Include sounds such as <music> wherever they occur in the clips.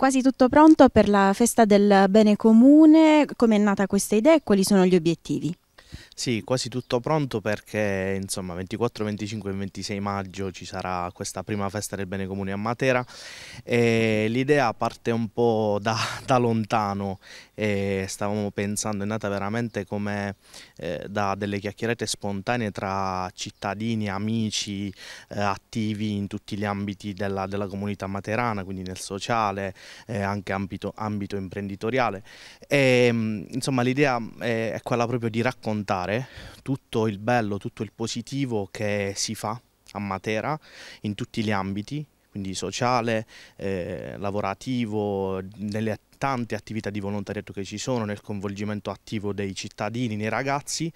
quasi tutto pronto per la festa del bene comune, come è nata questa idea e quali sono gli obiettivi? Sì, quasi tutto pronto perché insomma 24, 25 e 26 maggio ci sarà questa prima festa del bene comune a Matera e l'idea parte un po' da, <laughs> da lontano e stavamo pensando, è nata veramente come eh, da delle chiacchierate spontanee tra cittadini, amici eh, attivi in tutti gli ambiti della, della, comunità materana, quindi nel sociale, eh, anche ambito, ambito imprenditoriale e mm, insomma l'idea eh, è quella proprio di raccontare raccontare tutto il bello, tutto il positivo che si fa a Matera in tutti gli ambiti, quindi sociale, eh, lavorativo, nelle tante attività di volontariato che ci sono, nel coinvolgimento attivo dei cittadini, dei ragazzi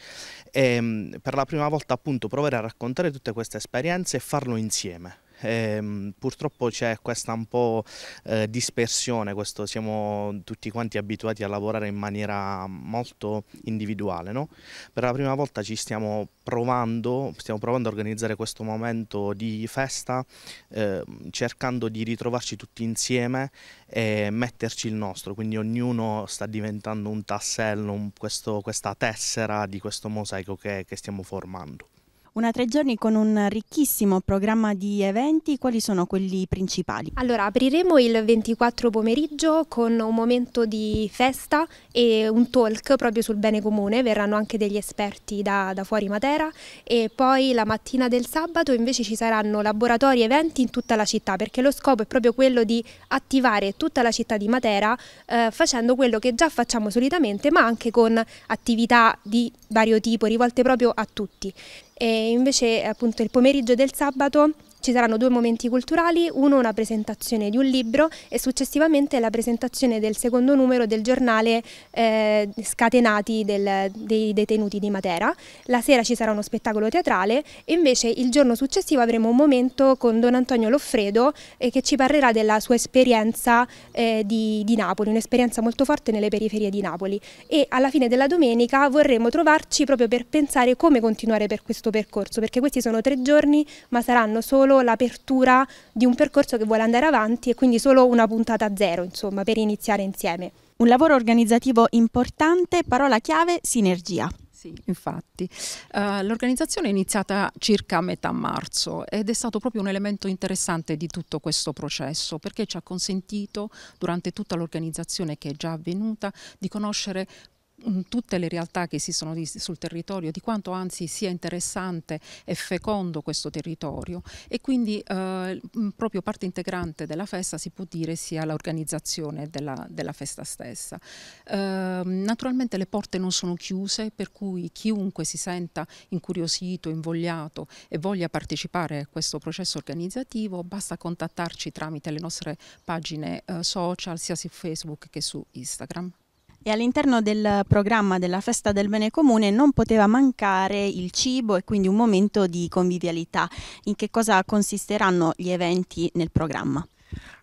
e ehm, per la prima volta appunto provare a raccontare tutte queste esperienze e farlo insieme e, ehm, purtroppo c'è questa un po' eh, dispersione, questo, siamo tutti quanti abituati a lavorare in maniera molto individuale. No? Per la prima volta ci stiamo provando, stiamo provando a organizzare questo momento di festa eh, cercando di ritrovarci tutti insieme e metterci il nostro, quindi ognuno sta diventando un tassello, un, questo, questa tessera di questo mosaico che, che stiamo formando una tre giorni con un ricchissimo programma di eventi, quali sono quelli principali? Allora, apriremo il 24 pomeriggio con un momento di festa e un talk proprio sul bene comune, verranno anche degli esperti da, da fuori Matera e poi la mattina del sabato invece ci saranno laboratori e eventi in tutta la città perché lo scopo è proprio quello di attivare tutta la città di Matera eh, facendo quello che già facciamo solitamente ma anche con attività di vario tipo rivolte proprio a tutti. E invece appunto il pomeriggio del sabato ci saranno due momenti culturali, uno una presentazione di un libro e successivamente la presentazione del secondo numero del giornale eh, Scatenati del, dei detenuti di Matera. La sera ci sarà uno spettacolo teatrale e invece il giorno successivo avremo un momento con Don Antonio Loffredo eh, che ci parlerà della sua esperienza eh, di, di Napoli, un'esperienza molto forte nelle periferie di Napoli e alla fine della domenica vorremmo trovarci proprio per pensare come continuare per questo percorso perché questi sono tre giorni ma saranno solo solo l'apertura di un percorso che vuole andare avanti e quindi solo una puntata zero, insomma, per iniziare insieme. Un lavoro organizzativo importante, parola chiave, sinergia. Sì, infatti. Uh, l'organizzazione è iniziata circa a metà marzo ed è stato proprio un elemento interessante di tutto questo processo perché ci ha consentito durante tutta l'organizzazione che è già avvenuta di conoscere Mm, tutte le realtà che esistono di, sul territorio, di quanto anzi sia interessante e fecondo questo territorio e quindi eh, mm, proprio parte integrante della festa si può dire sia l'organizzazione della, della, festa stessa. Eh, naturalmente le porte non sono chiuse per cui chiunque si senta incuriosito, invogliato e voglia partecipare a questo processo organizzativo basta contattarci tramite le nostre pagine eh, social sia su Facebook che su Instagram. E all'interno del programma della Festa del Bene Comune non poteva mancare il cibo e quindi un momento di convivialità. In che cosa consisteranno gli eventi nel programma?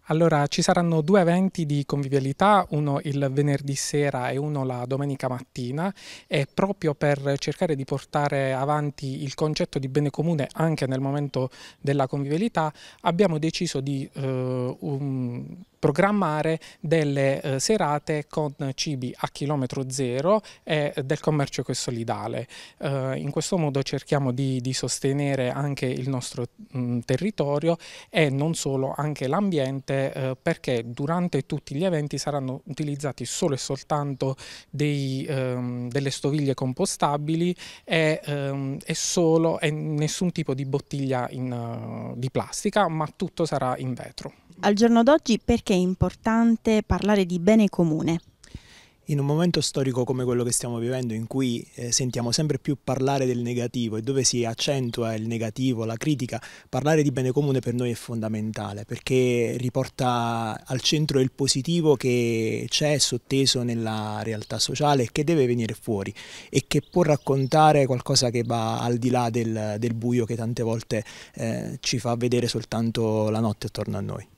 Allora, ci saranno due eventi di convivialità, uno il venerdì sera e uno la domenica mattina e proprio per cercare di portare avanti il concetto di bene comune anche nel momento della convivialità abbiamo deciso di eh, um, programmare delle eh, serate con cibi a chilometro zero e del commercio solidale. Eh, in questo modo cerchiamo di, di sostenere anche il nostro mh, mm, territorio e non solo anche l'ambiente eh, perché durante tutti gli eventi saranno utilizzati solo e soltanto dei, ehm, delle stoviglie compostabili e, ehm, e solo e nessun tipo di bottiglia in, uh, di plastica ma tutto sarà in vetro. Al giorno d'oggi perché è importante parlare di bene comune? In un momento storico come quello che stiamo vivendo, in cui eh, sentiamo sempre più parlare del negativo e dove si accentua il negativo, la critica, parlare di bene comune per noi è fondamentale perché riporta al centro il positivo che c'è sotteso nella realtà sociale e che deve venire fuori e che può raccontare qualcosa che va al di là del, del buio che tante volte eh, ci fa vedere soltanto la notte attorno a noi.